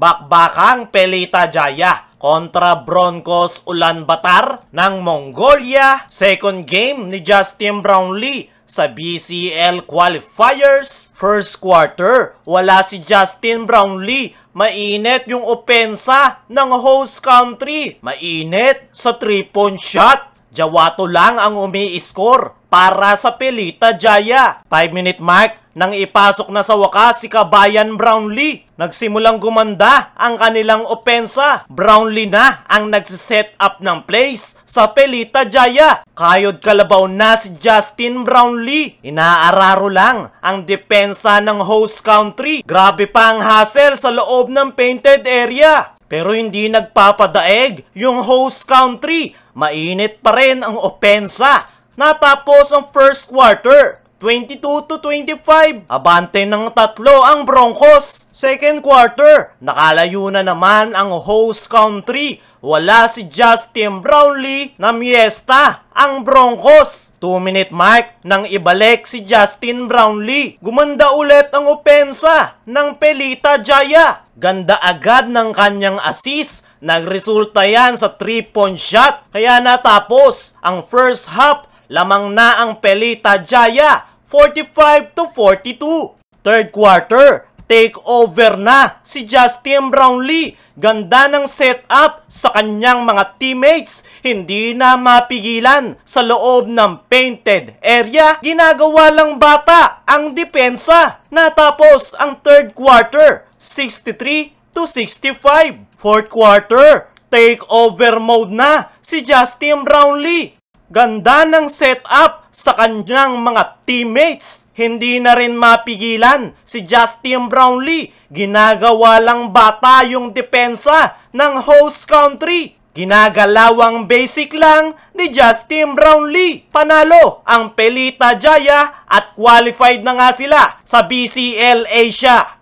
bakbakang Pelita Jaya kontra Broncos Ulan Batar ng Mongolia. Second game ni Justin Brownlee sa BCL qualifiers. First quarter, wala si Justin Brownlee. Mainit yung opensa ng host country. Mainit sa three-point shot. Jawato lang ang umi-score para sa Pelita Jaya. 5-minute mark nang ipasok na sa wakas si Kabayan Brownlee. Nagsimulang gumanda ang kanilang opensa. Brownlee na ang nagsiset up ng plays sa Pelita Jaya. Kayod kalabaw na si Justin Brownlee. Inaararo lang ang depensa ng host country. Grabe pa ang hassle sa loob ng painted area. Pero hindi nagpapadaeg yung host country. Mainit pa rin ang opensa natapos ang first quarter. 22 to 25. Abante ng tatlo ang Broncos. Second quarter, nakalayo na naman ang host country. Wala si Justin Brownlee na miyesta ang Broncos. 2-minute mark nang ibalik si Justin Brownlee. Gumanda ulit ang opensa ng Pelita Jaya. Ganda agad ng kanyang assist. Nagresulta yan sa 3-point shot. Kaya natapos ang first half lamang na ang Pelita Jaya 45 to 42. Third quarter, take over na si Justin Brownlee. Ganda ng setup sa kanyang mga teammates. Hindi na mapigilan sa loob ng painted area. Ginagawa lang bata ang depensa. Natapos ang third quarter, 63 to 65. Fourth quarter, take over mode na si Justin Brownlee. Ganda ng setup sa kanyang mga teammates. Hindi na rin mapigilan si Justin Brownlee. Ginagawa lang bata yung depensa ng host country. Ginagalawang basic lang ni Justin Brownlee. Panalo ang Pelita Jaya at qualified na nga sila sa BCL Asia.